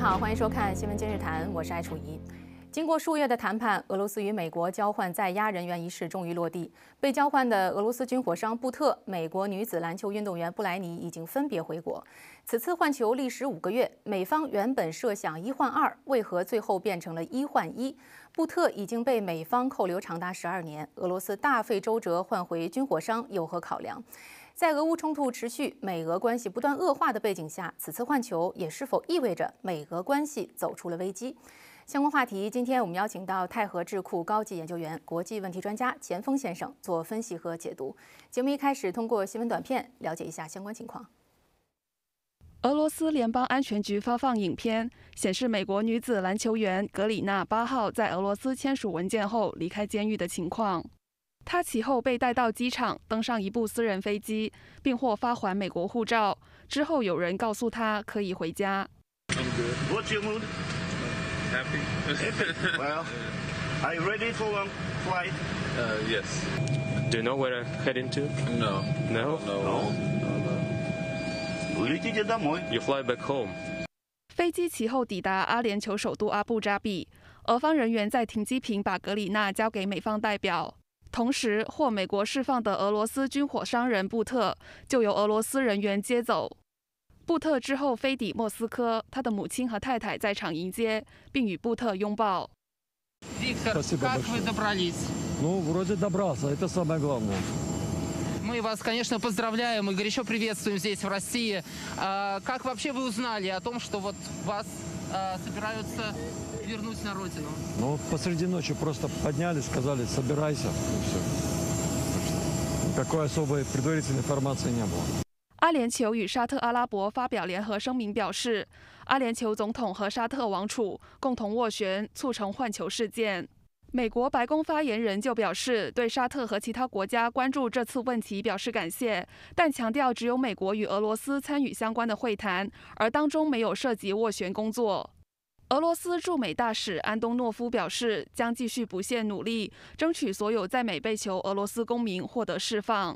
好，欢迎收看《新闻今日谈》，我是艾楚怡。经过数月的谈判，俄罗斯与美国交换在押人员一事终于落地。被交换的俄罗斯军火商布特、美国女子篮球运动员布莱尼已经分别回国。此次换球历时五个月，美方原本设想一换二，为何最后变成了一换一？布特已经被美方扣留长达十二年，俄罗斯大费周折换回军火商，有何考量？在俄乌冲突持续、美俄关系不断恶化的背景下，此次换球也是否意味着美俄关系走出了危机？相关话题，今天我们邀请到泰和智库高级研究员、国际问题专家钱锋先生做分析和解读。节目一开始，通过新闻短片了解一下相关情况。俄罗斯联邦安全局发放影片，显示美国女子篮球员格里纳八号在俄罗斯签署文件后离开监狱的情况。他其后被带到机场，登上一部私人飞机，并获发还美国护照。之后有人告诉他可以回家。飞机其后抵达阿联酋首都阿布扎比，俄方人员在停机坪把格里娜交给美方代表。同时获美国释放的俄罗斯军火商人布特就由俄罗斯人员接走。布特之后飞抵莫斯科，他的母亲和太太在场迎接，并与布特拥抱。阿联酋与沙特阿拉伯发表联合声明表示，阿联酋总统和沙特王储共同斡旋促成换球事件。美国白宫发言人就表示，对沙特和其他国家关注这次问题表示感谢，但强调只有美国与俄罗斯参与相关的会谈，而当中没有涉及斡旋工作。俄罗斯驻美大使安东诺夫表示，将继续不懈努力，争取所有在美被囚俄罗斯公民获得释放。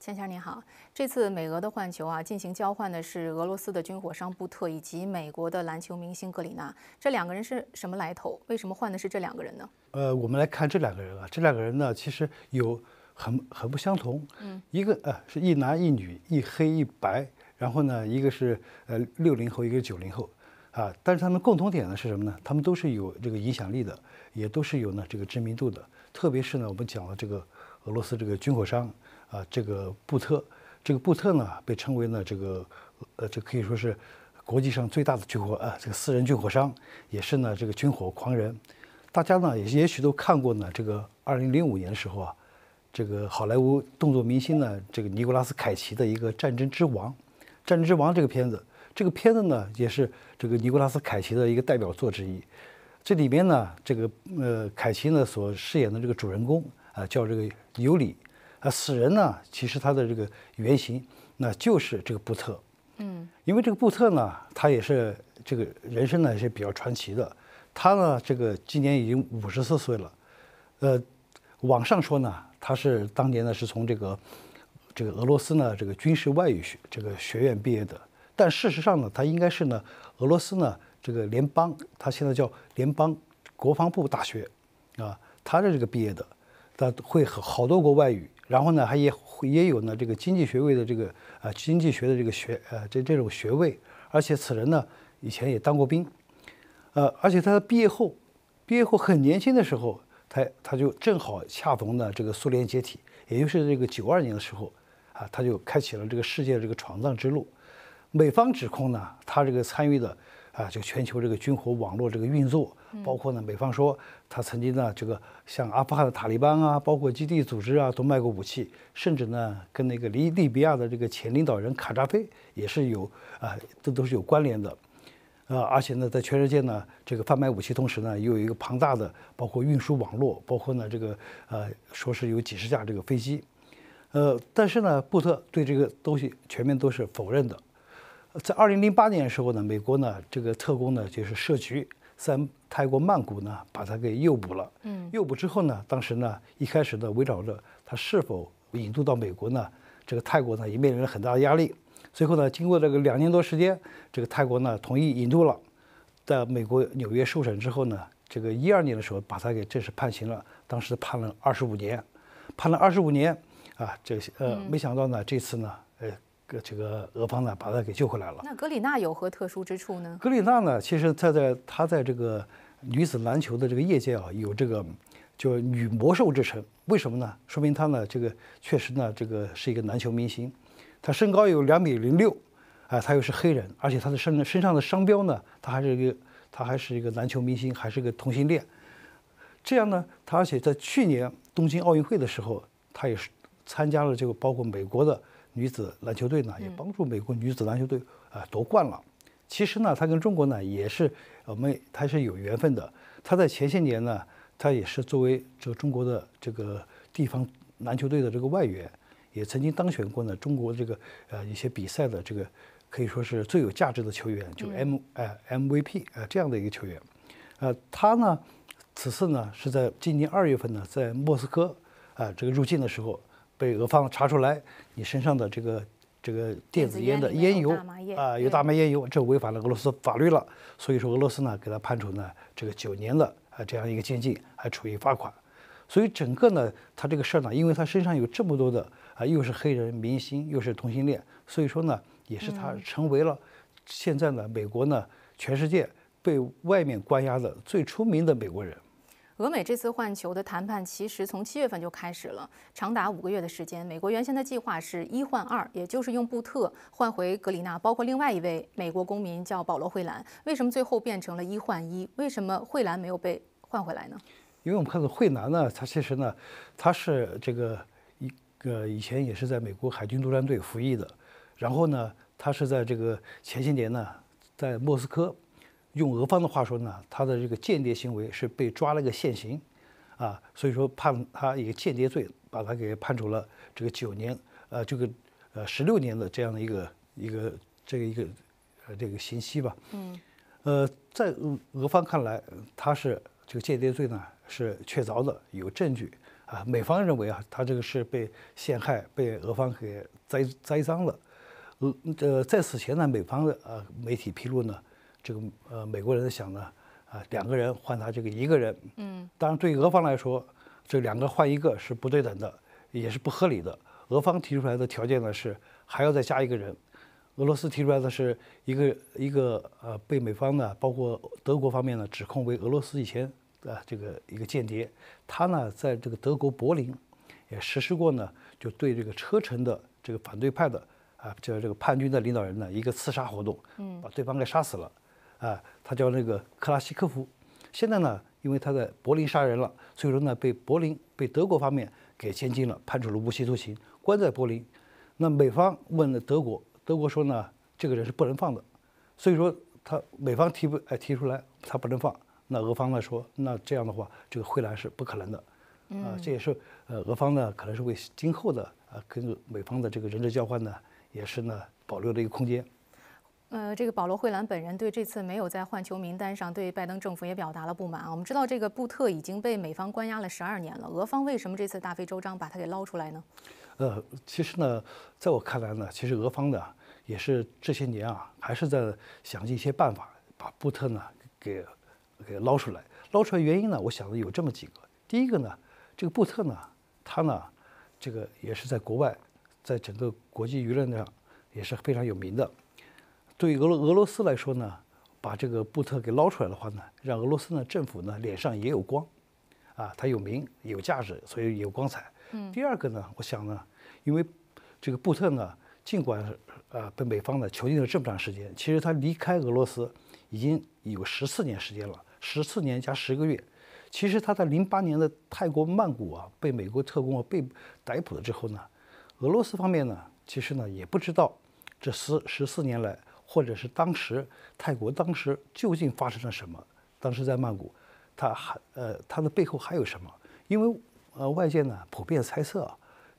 钱先生您好，这次美俄的换球啊，进行交换的是俄罗斯的军火商布特以及美国的篮球明星格里娜。这两个人是什么来头？为什么换的是这两个人呢？呃，我们来看这两个人啊，这两个人呢，其实有很很不相同。嗯，一个呃是一男一女，一黑一白，然后呢，一个是呃六零后，一个九零后。啊，但是他们共同点呢是什么呢？他们都是有这个影响力的，也都是有呢这个知名度的。特别是呢，我们讲了这个俄罗斯这个军火商啊，这个布特，这个布特呢被称为呢这个呃，这可以说是国际上最大的军火啊，这个私人军火商，也是呢这个军火狂人。大家呢也也许都看过呢这个二零零五年的时候啊，这个好莱坞动作明星呢这个尼古拉斯凯奇的一个《战争之王》，《战争之王》这个片子。这个片子呢，也是这个尼古拉斯凯奇的一个代表作之一。这里面呢，这个呃，凯奇呢所饰演的这个主人公啊，叫这个尤里。呃，死人呢，其实他的这个原型那就是这个布特。嗯，因为这个布特呢，他也是这个人生呢是比较传奇的。他呢，这个今年已经五十四岁了。呃，网上说呢，他是当年呢是从这个这个俄罗斯呢这个军事外语学这个学院毕业的。但事实上呢，他应该是呢，俄罗斯呢这个联邦，他现在叫联邦国防部大学，啊，他的这个毕业的，他会好多国外语，然后呢，还也也有呢这个经济学位的这个啊经济学的这个学呃这这种学位，而且此人呢以前也当过兵，呃，而且他在毕业后，毕业后很年轻的时候，他他就正好恰逢呢这个苏联解体，也就是这个九二年的时候，啊，他就开启了这个世界这个闯荡之路。美方指控呢，他这个参与的，啊，这个全球这个军火网络这个运作，包括呢，美方说他曾经呢，这个像阿富汗的塔利班啊，包括基地组织啊，都卖过武器，甚至呢，跟那个利利比亚的这个前领导人卡扎菲也是有啊，这都是有关联的，呃，而且呢，在全世界呢，这个贩卖武器同时呢，又有一个庞大的包括运输网络，包括呢，这个呃，说是有几十架这个飞机，呃，但是呢，布特对这个东西全面都是否认的。在二零零八年的时候呢，美国呢这个特工呢就是设局，在泰国曼谷呢把他给诱捕了。嗯，诱捕之后呢，当时呢一开始呢围绕着他是否引渡到美国呢，这个泰国呢也面临着很大的压力。最后呢，经过这个两年多时间，这个泰国呢同意引渡了。在美国纽约受审之后呢，这个一二年的时候把他给正式判刑了，当时判了二十五年，判了二十五年啊，这呃没想到呢这次呢。这个俄方呢，把他给救回来了。那格里娜有何特殊之处呢？格里娜呢，其实她在她在这个女子篮球的这个业界啊，有这个叫“女魔兽”之称。为什么呢？说明她呢，这个确实呢，这个是一个篮球明星。她身高有两米零六，哎，她又是黑人，而且她的身身上的商标呢，她还是一个，她还是一个篮球明星，还是一个同性恋。这样呢，她而且在去年东京奥运会的时候，她也是参加了这个包括美国的。女子篮球队呢，也帮助美国女子篮球队啊夺冠了。其实呢，他跟中国呢也是我们他是有缘分的。他在前些年呢，他也是作为这个中国的这个地方篮球队的这个外援，也曾经当选过呢中国这个呃一些比赛的这个可以说是最有价值的球员，就 M 哎 MVP 呃这样的一个球员。呃，他呢此次呢是在今年二月份呢在莫斯科啊这个入境的时候。被俄方查出来，你身上的这个这个电子烟的烟油啊，有大麻烟油，这违反了俄罗斯法律了。所以说俄罗斯呢，给他判处呢这个九年的啊这样一个监禁，还处以罚款。所以整个呢，他这个事儿呢，因为他身上有这么多的啊，又是黑人明星，又是同性恋，所以说呢，也是他成为了现在呢美国呢全世界被外面关押的最出名的美国人。俄美这次换球的谈判其实从七月份就开始了，长达五个月的时间。美国原先的计划是一换二，也就是用布特换回格里纳，包括另外一位美国公民叫保罗·惠兰。为什么最后变成了一换一？为什么惠兰没有被换回来呢？因为我们看到惠兰呢，他其实呢，他是这个一个以前也是在美国海军陆战队服役的，然后呢，他是在这个前些年呢，在莫斯科。用俄方的话说呢，他的这个间谍行为是被抓了个现行，啊，所以说判他一个间谍罪，把他给判处了这个九年，呃，这个呃十六年的这样的一个一个这个一个呃这个刑期吧。嗯。呃，在俄俄方看来，他是这个间谍罪呢是确凿的，有证据啊。美方认为啊，他这个是被陷害，被俄方给栽栽赃了。呃，在此前呢，美方的呃媒体披露呢。这个呃，美国人想呢，啊，两个人换他这个一个人，嗯，当然对于俄方来说，这两个换一个是不对等的，也是不合理的。俄方提出来的条件呢是还要再加一个人。俄罗斯提出来的是一个一个呃，被美方呢，包括德国方面呢，指控为俄罗斯以前啊这个一个间谍，他呢在这个德国柏林也实施过呢，就对这个车臣的这个反对派的啊，就是这个叛军的领导人呢一个刺杀活动，嗯，把对方给杀死了。啊，他叫那个克拉西科夫，现在呢，因为他在柏林杀人了，所以说呢，被柏林被德国方面给监禁了，判处了无期徒刑，关在柏林。那美方问了德国，德国说呢，这个人是不能放的，所以说他美方提不哎提出来他不能放，那俄方呢说，那这样的话这个回来是不可能的，啊，这也是呃俄方呢可能是为今后的啊跟美方的这个人质交换呢，也是呢保留了一个空间。呃，这个保罗·惠兰本人对这次没有在换球名单上对拜登政府也表达了不满啊。我们知道，这个布特已经被美方关押了十二年了，俄方为什么这次大费周章把他给捞出来呢？呃，其实呢，在我看来呢，其实俄方呢也是这些年啊，还是在想尽一些办法把布特呢给给捞出来。捞出来原因呢，我想的有这么几个。第一个呢，这个布特呢，他呢，这个也是在国外，在整个国际舆论上也是非常有名的。对于俄罗俄罗斯来说呢，把这个布特给捞出来的话呢，让俄罗斯呢政府呢脸上也有光，啊，他有名有价值，所以有光彩。嗯，第二个呢，我想呢，因为这个布特呢，尽管呃被美方呢囚禁了这么长时间，其实他离开俄罗斯已经有十四年时间了，十四年加十个月。其实他在零八年的泰国曼谷啊被美国特工啊被逮捕了之后呢，俄罗斯方面呢其实呢也不知道这十十四年来。或者是当时泰国当时究竟发生了什么？当时在曼谷，他还呃他的背后还有什么？因为呃外界呢普遍猜测，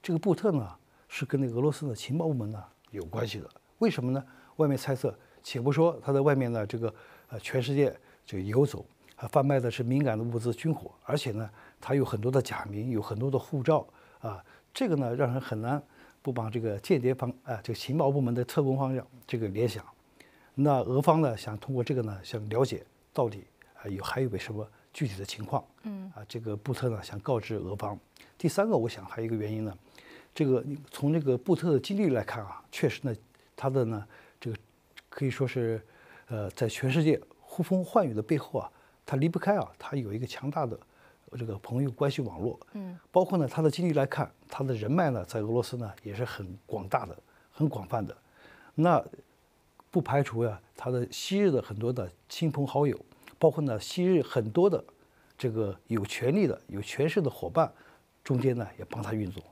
这个布特呢是跟那个俄罗斯的情报部门呢有关系的。为什么呢？外面猜测，且不说他在外面呢这个呃全世界就游走，啊贩卖的是敏感的物资军火，而且呢他有很多的假名，有很多的护照啊，这个呢让人很难不把这个间谍方啊这个情报部门的特工方向这个联想。那俄方呢，想通过这个呢，想了解到底啊有还有个什么具体的情况？嗯，啊，这个布特呢想告知俄方。第三个，我想还有一个原因呢，这个从这个布特的经历来看啊，确实呢，他的呢这个可以说是呃，在全世界呼风唤雨的背后啊，他离不开啊，他有一个强大的这个朋友关系网络。嗯，包括呢他的经历来看，他的人脉呢在俄罗斯呢也是很广大的、很广泛的。那。不排除呀，他的昔日的很多的亲朋好友，包括呢昔日很多的这个有权力的、有权势的伙伴，中间呢也帮他运作。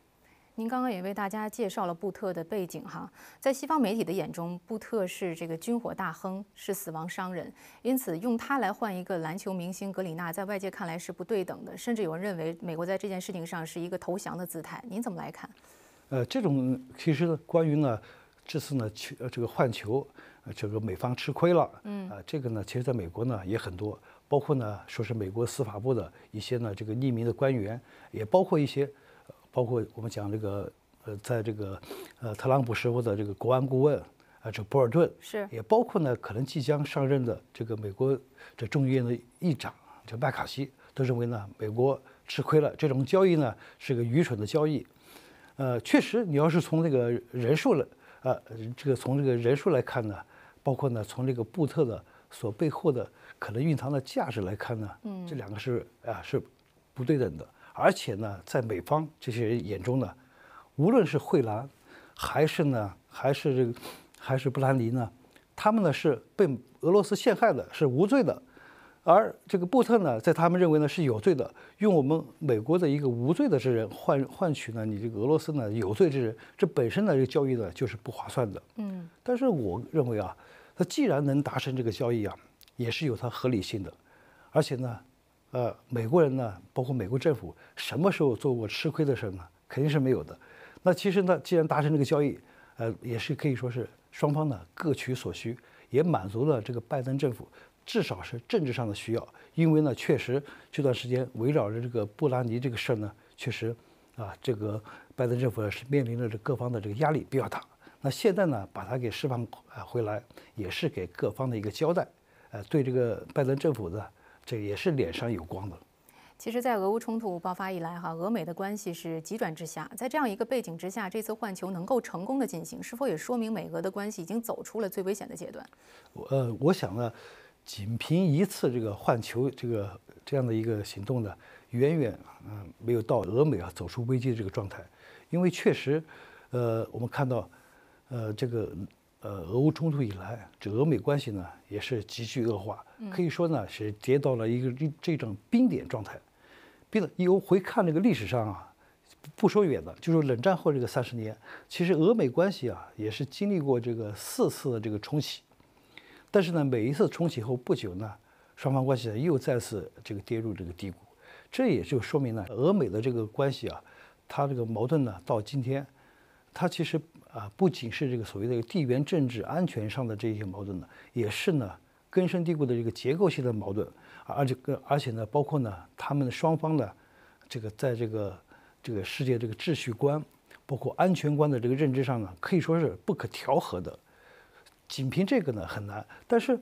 您刚刚也为大家介绍了布特的背景哈，在西方媒体的眼中，布特是这个军火大亨，是死亡商人，因此用他来换一个篮球明星格里纳，在外界看来是不对等的，甚至有人认为美国在这件事情上是一个投降的姿态。您怎么来看？呃，这种其实关于呢。这次呢，呃，这个换球，这个美方吃亏了。嗯啊，这个呢，其实在美国呢也很多，包括呢，说是美国司法部的一些呢这个匿名的官员，也包括一些，包括我们讲这个呃，在这个呃特朗普时候的这个国安顾问啊，这博尔顿是，也包括呢可能即将上任的这个美国这众议院的议长，这麦卡锡都认为呢，美国吃亏了，这种交易呢是个愚蠢的交易。呃，确实，你要是从那个人数了。呃，这个从这个人数来看呢，包括呢从这个布特的所背后的可能蕴藏的价值来看呢，嗯，这两个是啊是不对等的，而且呢在美方这些人眼中呢，无论是惠兰，还是呢还是这个还是布兰妮呢，他们呢是被俄罗斯陷害的，是无罪的。而这个布特呢，在他们认为呢是有罪的，用我们美国的一个无罪的之人换换取呢你这个俄罗斯呢有罪之人，这本身呢这个交易呢就是不划算的。嗯，但是我认为啊，他既然能达成这个交易啊，也是有它合理性的，而且呢，呃，美国人呢，包括美国政府，什么时候做过吃亏的事呢？肯定是没有的。那其实呢，既然达成这个交易，呃，也是可以说是双方呢各取所需，也满足了这个拜登政府。至少是政治上的需要，因为呢，确实这段时间围绕着这个布兰尼这个事儿呢，确实，啊，这个拜登政府是面临着这各方的这个压力比较大。那现在呢，把他给释放啊回来，也是给各方的一个交代，呃，对这个拜登政府的这也是脸上有光的。其实，在俄乌冲突爆发以来哈，俄美的关系是急转直下。在这样一个背景之下，这次换球能够成功的进行，是否也说明美俄的关系已经走出了最危险的阶段？我呃，我想呢。仅凭一次这个换球这个这样的一个行动呢，远远啊没有到俄美啊走出危机的这个状态，因为确实，呃，我们看到，呃，这个呃俄乌冲突以来，这俄美关系呢也是急剧恶化，可以说呢是跌到了一个这这种冰点状态。冰点，回看这个历史上啊，不说远的，就是冷战后这个三十年，其实俄美关系啊也是经历过这个四次的这个重启。但是呢，每一次重启后不久呢，双方关系又再次这个跌入这个低谷，这也就说明了俄美的这个关系啊，它这个矛盾呢，到今天，它其实啊，不仅是这个所谓的地缘政治安全上的这些矛盾呢，也是呢根深蒂固的这个结构性的矛盾，而且跟而且呢，包括呢，他们的双方的这个在这个这个世界这个秩序观，包括安全观的这个认知上呢，可以说是不可调和的。仅凭这个呢很难，但是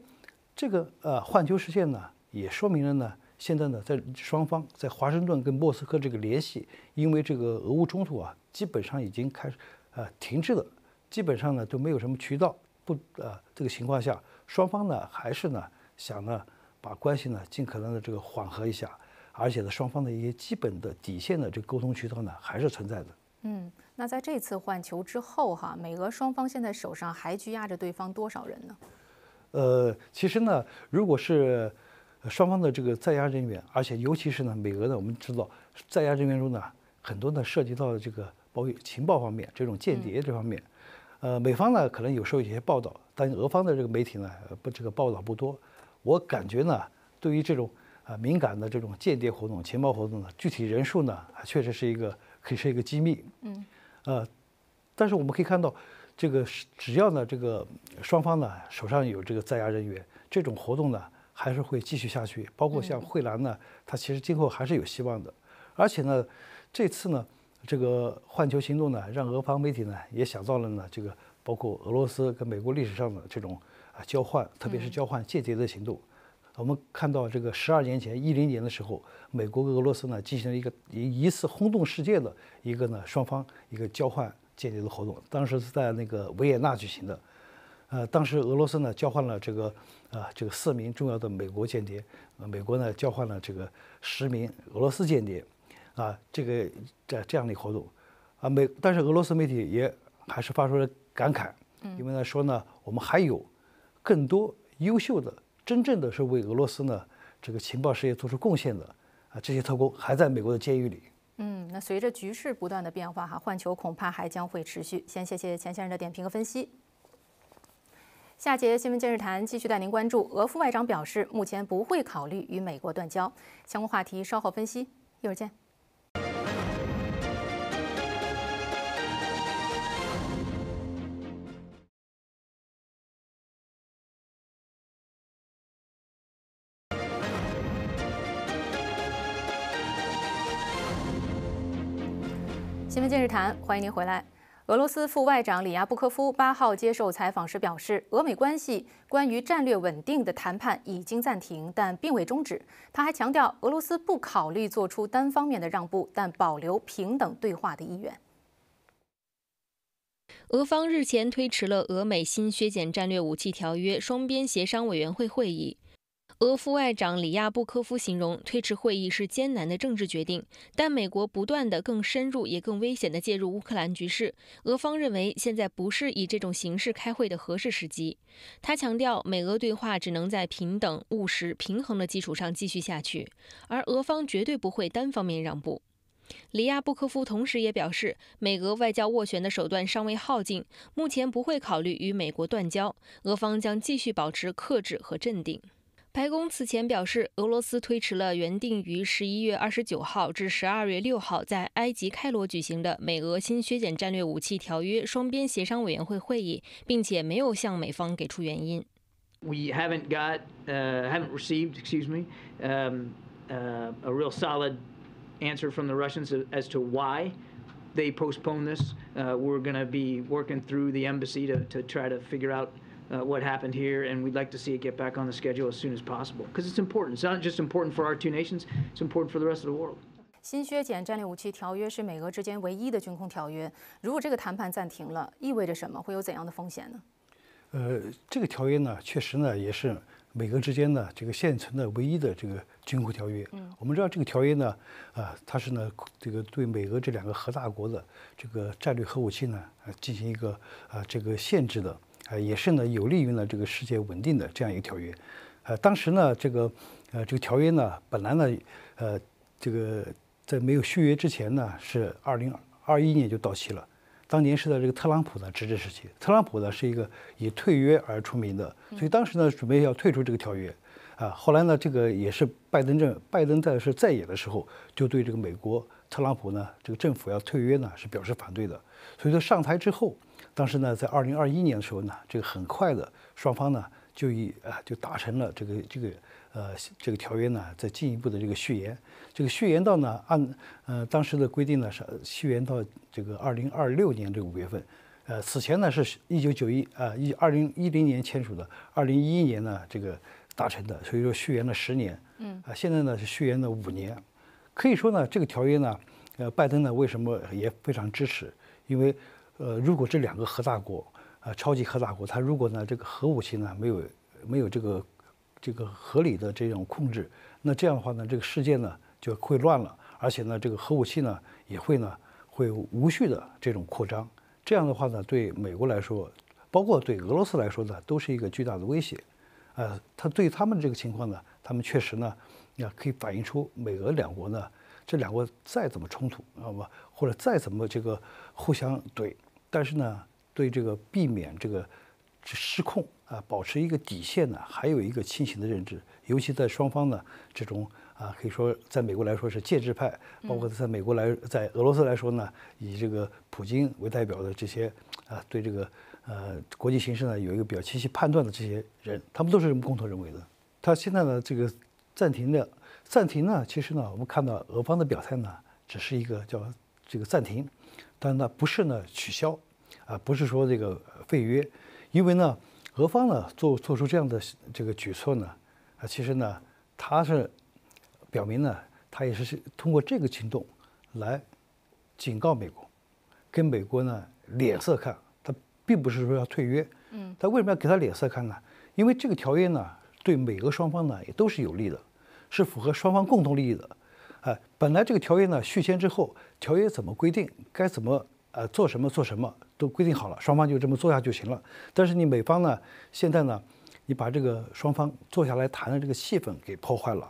这个呃换球事件呢也说明了呢，现在呢在双方在华盛顿跟莫斯科这个联系，因为这个俄乌冲突啊，基本上已经开始呃停滞了，基本上呢都没有什么渠道不呃这个情况下，双方呢还是呢想呢把关系呢尽可能的这个缓和一下，而且呢双方的一些基本的底线的这沟通渠道呢还是存在的。嗯，那在这次换球之后哈，美俄双方现在手上还拘押着对方多少人呢？呃，其实呢，如果是双方的这个在押人员，而且尤其是呢，美俄呢，我们知道在押人员中呢，很多呢涉及到这个包括情报方面这种间谍这方面。呃，美方呢可能有时候有些报道，但俄方的这个媒体呢不这个报道不多。我感觉呢，对于这种呃敏感的这种间谍活动、情报活动呢，具体人数呢，确实是一个。可以设一个机密，嗯，呃，但是我们可以看到，这个只要呢，这个双方呢手上有这个在押人员，这种活动呢还是会继续下去。包括像惠兰呢，他其实今后还是有希望的。而且呢，这次呢，这个换球行动呢，让俄方媒体呢也想到了呢，这个包括俄罗斯跟美国历史上的这种啊交换，特别是交换间谍的行动。我们看到这个十二年前，一零年的时候，美国跟俄罗斯呢进行了一个一一次轰动世界的一个呢双方一个交换间谍的活动，当时是在那个维也纳举行的，呃，当时俄罗斯呢交换了这个啊这个四名重要的美国间谍，呃，美国呢交换了这个十名俄罗斯间谍，啊，这个这这样的活动，啊美，但是俄罗斯媒体也还是发出了感慨，因为呢说呢，我们还有更多优秀的。真正的是为俄罗斯呢这个情报事业做出贡献的啊，这些特工还在美国的监狱里。嗯，那随着局势不断的变化哈，换球恐怕还将会持续。先谢谢钱先生的点评和分析。下节新闻电日谈继续带您关注，俄副外长表示，目前不会考虑与美国断交。相关话题稍后分析，一会儿见。新闻电视台欢迎您回来。俄罗斯副外长里亚布科夫八号接受采访时表示，俄美关系关于战略稳定的谈判已经暂停，但并未终止。他还强调，俄罗斯不考虑做出单方面的让步，但保留平等对话的意愿。俄方日前推迟了俄美新削减战略武器条约双边协商委员会会议。俄副外长里亚布科夫形容推迟会议是艰难的政治决定，但美国不断的更深入也更危险的介入乌克兰局势，俄方认为现在不是以这种形式开会的合适时机。他强调，美俄对话只能在平等、务实、平衡的基础上继续下去，而俄方绝对不会单方面让步。里亚布科夫同时也表示，美俄外交斡旋的手段尚未耗尽，目前不会考虑与美国断交，俄方将继续保持克制和镇定。白宫此前表示，俄罗斯推迟了原定于十一月二十九号至十二月六号在埃及开罗举行的美俄新削减战略武器条约双边协商委员会会议，并且没有向美方给出原因。We haven't got, uh, haven't received, excuse me, um, uh, a real solid answer from the Russians as to why. they postponed this. Uh, we're going to be working through the embassy to, to try to figure out 新削减战略武器条约是美俄之间唯一的军控条约。如果这个谈判暂停了，意味着什么？会有怎样的风险呢？呃，这个条约呢，确实呢，也是美俄之间呢这个现存的唯一的这个军控条约。嗯，我们知道这个条约呢，啊，它是呢这个对美俄这两个核大国的这个战略核武器呢进行一个呃这个限制的。呃，也是呢，有利于呢这个世界稳定的这样一个条约。呃，当时呢，这个，呃，这个条约呢，本来呢，呃，这个在没有续约之前呢，是二零二一年就到期了。当年是在这个特朗普的执政时期，特朗普呢是一个以退约而出名的，所以当时呢准备要退出这个条约。啊，后来呢，这个也是拜登政，拜登在是在野的时候，就对这个美国特朗普呢这个政府要退约呢是表示反对的。所以说上台之后。当时呢，在二零二一年的时候呢，这个很快的，双方呢就以啊就达成了这个这个呃这个条约呢，在进一步的这个续延，这个续延到呢按呃当时的规定呢是续延到这个二零二六年这五月份，呃此前呢是一九九一啊一二零一零年签署的，二零一一年呢这个达成的，所以说续延了十年，嗯啊现在呢是续延了五年，可以说呢这个条约呢，呃拜登呢为什么也非常支持，因为。呃，如果这两个核大国，呃，超级核大国，它如果呢，这个核武器呢没有没有这个这个合理的这种控制，那这样的话呢，这个世界呢就会乱了，而且呢，这个核武器呢也会呢会无序的这种扩张，这样的话呢，对美国来说，包括对俄罗斯来说呢，都是一个巨大的威胁。呃，他对他们这个情况呢，他们确实呢，那可以反映出美俄两国呢，这两国再怎么冲突，啊，不，或者再怎么这个互相怼。但是呢，对这个避免这个失控啊，保持一个底线呢，还有一个清醒的认知。尤其在双方呢这种啊，可以说在美国来说是建制派，包括在美国来，在俄罗斯来说呢，以这个普京为代表的这些啊，对这个呃国际形势呢有一个比较清晰判断的这些人，他们都是共同认为的。他现在呢这个暂停的暂停呢，其实呢我们看到俄方的表态呢，只是一个叫这个暂停。但那不是呢取消，啊，不是说这个废约，因为呢，俄方呢做做出这样的这个举措呢，啊，其实呢，他是表明呢，他也是通过这个行动来警告美国，跟美国呢脸色看，他并不是说要退约，嗯，他为什么要给他脸色看呢？因为这个条约呢，对美俄双方呢也都是有利的，是符合双方共同利益的。本来这个条约呢续签之后，条约怎么规定，该怎么呃做什么做什么都规定好了，双方就这么做下就行了。但是你美方呢，现在呢，你把这个双方坐下来谈的这个气氛给破坏了，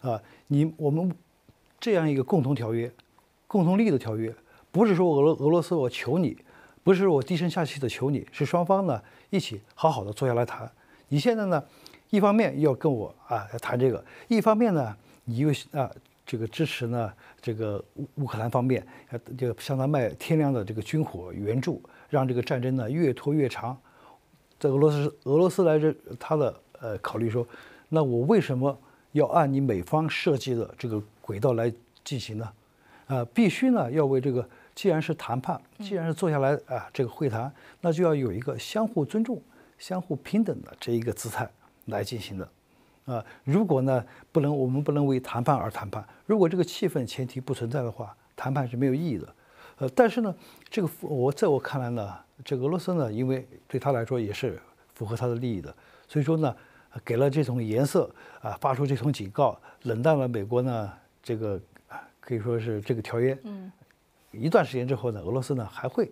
啊，你我们这样一个共同条约、共同利益的条约，不是说俄罗俄罗斯我求你，不是我低声下气的求你，是双方呢一起好好的坐下来谈。你现在呢，一方面要跟我啊谈这个，一方面呢，你又啊。这个支持呢，这个乌乌克兰方面，就向他卖天量的这个军火援助，让这个战争呢越拖越长。在俄罗斯，俄罗斯来这，他的呃考虑说，那我为什么要按你美方设计的这个轨道来进行呢？啊，必须呢要为这个，既然是谈判，既然是坐下来啊这个会谈，那就要有一个相互尊重、相互平等的这一个姿态来进行的。啊，如果呢不能，我们不能为谈判而谈判。如果这个气氛前提不存在的话，谈判是没有意义的。呃，但是呢，这个我在我看来呢，这俄罗斯呢，因为对他来说也是符合他的利益的，所以说呢，给了这种颜色啊，发出这种警告，冷淡了美国呢，这个可以说是这个条约。嗯，一段时间之后呢，俄罗斯呢还会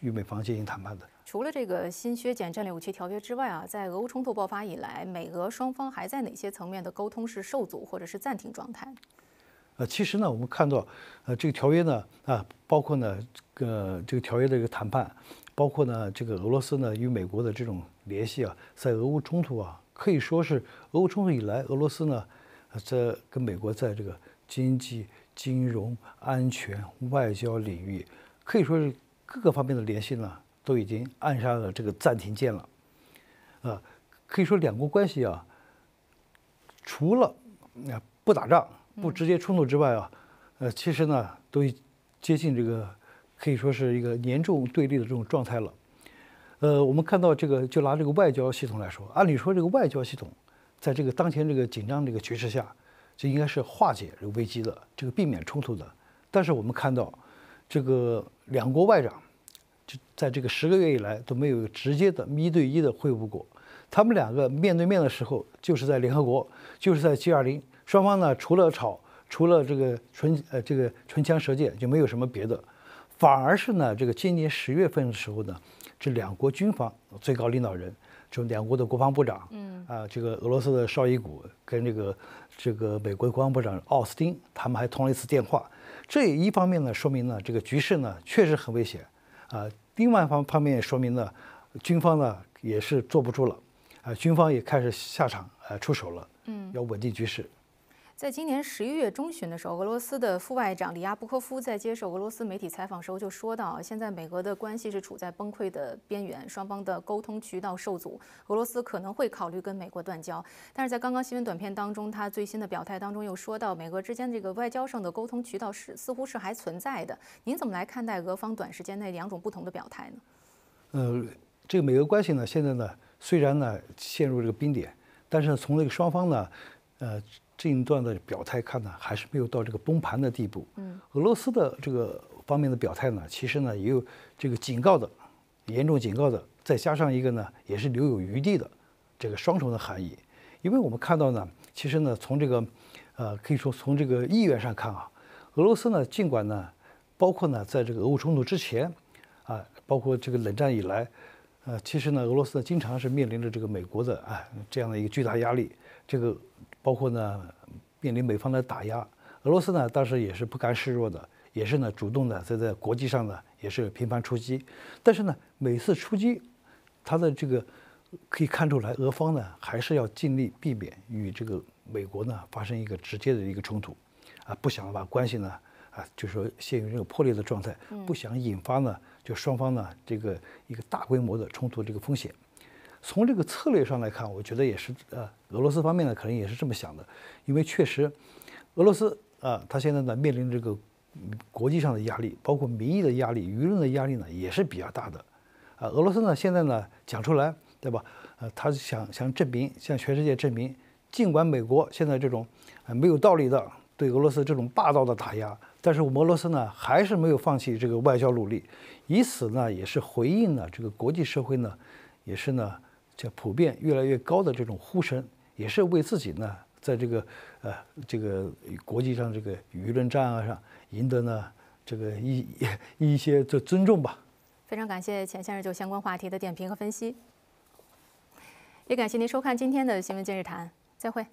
与美方进行谈判的。除了这个新削减战略武器条约之外啊，在俄乌冲突爆发以来，美俄双方还在哪些层面的沟通是受阻或者是暂停状态？呃，其实呢，我们看到，呃，这个条约呢，啊，包括呢，呃，这个条约的一个谈判，包括呢，这个俄罗斯呢与美国的这种联系啊，在俄乌冲突啊，可以说是俄乌冲突以来，俄罗斯呢，在跟美国在这个经济、金融、安全、外交领域，可以说是各个方面的联系呢。都已经按下了这个暂停键了，啊，可以说两国关系啊，除了不打仗、不直接冲突之外啊，呃，其实呢，都接近这个可以说是一个严重对立的这种状态了。呃，我们看到这个，就拿这个外交系统来说，按理说这个外交系统在这个当前这个紧张这个局势下，就应该是化解这个危机的，这个避免冲突的。但是我们看到这个两国外长。就在这个十个月以来都没有直接的、一对一的会晤过。他们两个面对面的时候，就是在联合国，就是在 G20。双方呢，除了吵，除了这个唇呃这个唇枪舌剑，就没有什么别的。反而是呢，这个今年十月份的时候呢，这两国军方最高领导人，就两国的国防部长，嗯啊，这个俄罗斯的绍伊古跟这个这个美国国防部长奥斯汀，他们还通了一次电话。这一方面呢，说明呢，这个局势呢确实很危险。啊，另外方方面也说明了，军方呢也是坐不住了，啊，军方也开始下场啊出手了，嗯，要稳定局势。在今年十一月中旬的时候，俄罗斯的副外长里亚布科夫在接受俄罗斯媒体采访时候就说到，现在美俄的关系是处在崩溃的边缘，双方的沟通渠道受阻，俄罗斯可能会考虑跟美国断交。但是在刚刚新闻短片当中，他最新的表态当中又说到，美俄之间这个外交上的沟通渠道是似乎是还存在的。您怎么来看待俄方短时间内两种不同的表态呢？呃，这个美俄关系呢，现在呢虽然呢陷入这个冰点，但是从这个双方呢，呃。这一段的表态看呢，还是没有到这个崩盘的地步。嗯，俄罗斯的这个方面的表态呢，其实呢也有这个警告的，严重警告的，再加上一个呢也是留有余地的，这个双重的含义。因为我们看到呢，其实呢从这个，呃，可以说从这个意愿上看啊，俄罗斯呢尽管呢，包括呢在这个俄乌冲突之前啊，包括这个冷战以来。呃，其实呢，俄罗斯呢经常是面临着这个美国的啊这样的一个巨大压力，这个包括呢面临美方的打压，俄罗斯呢当时也是不甘示弱的，也是呢主动的在在国际上呢也是频繁出击，但是呢每次出击，他的这个可以看出来，俄方呢还是要尽力避免与这个美国呢发生一个直接的一个冲突，啊不想把关系呢。啊，就是说，陷于这个破裂的状态，不想引发呢，就双方呢这个一个大规模的冲突这个风险。从这个策略上来看，我觉得也是，呃，俄罗斯方面呢可能也是这么想的，因为确实，俄罗斯啊，他现在呢面临这个国际上的压力，包括民意的压力、舆论的压力呢也是比较大的。啊，俄罗斯呢现在呢讲出来，对吧？呃，他想想证明，向全世界证明，尽管美国现在这种啊没有道理的。对俄罗斯这种霸道的打压，但是俄罗斯呢还是没有放弃这个外交努力，以此呢也是回应了这个国际社会呢，也是呢叫普遍越来越高的这种呼声，也是为自己呢在这个呃这个国际上这个舆论战啊上赢得呢这个一 一些这尊重吧。非常感谢钱先生就相关话题的点评和分析，也感谢您收看今天的新闻今日谈，再会。